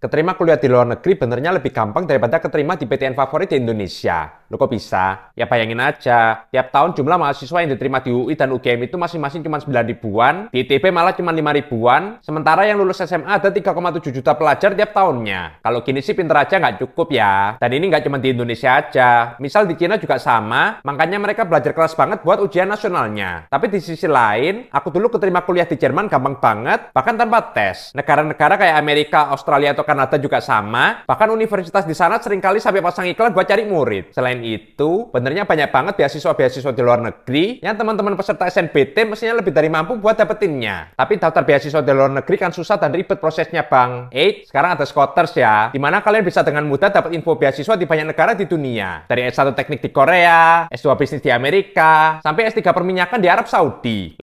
Keterima kuliah di luar negeri benernya lebih gampang daripada keterima di PTN favorit di Indonesia. Lo kok bisa? Ya bayangin aja, tiap tahun jumlah mahasiswa yang diterima di UI dan UGM itu masing-masing cuma 9 ribuan, di ITB malah cuma 5 ribuan, sementara yang lulus SMA ada 3,7 juta pelajar tiap tahunnya. Kalau gini sih pinter aja nggak cukup ya. Dan ini nggak cuma di Indonesia aja, misal di Cina juga sama, makanya mereka belajar keras banget buat ujian nasionalnya. Tapi di sisi lain, aku dulu keterima kuliah di Jerman gampang banget, bahkan tanpa tes. Negara-negara kayak Amerika, Australia, atau Kanada juga sama. Bahkan universitas di sana seringkali sampai pasang iklan buat cari murid. Selain itu, benernya banyak banget beasiswa-beasiswa di luar negeri yang teman-teman peserta SNBT mestinya lebih dari mampu buat dapetinnya. Tapi daftar beasiswa di luar negeri kan susah dan ribet prosesnya, Bang. Eh, sekarang ada Scotters ya, Di mana kalian bisa dengan mudah dapat info beasiswa di banyak negara di dunia. Dari S1 teknik di Korea, S2 bisnis di Amerika, sampai S3 perminyakan di Arab Saudi.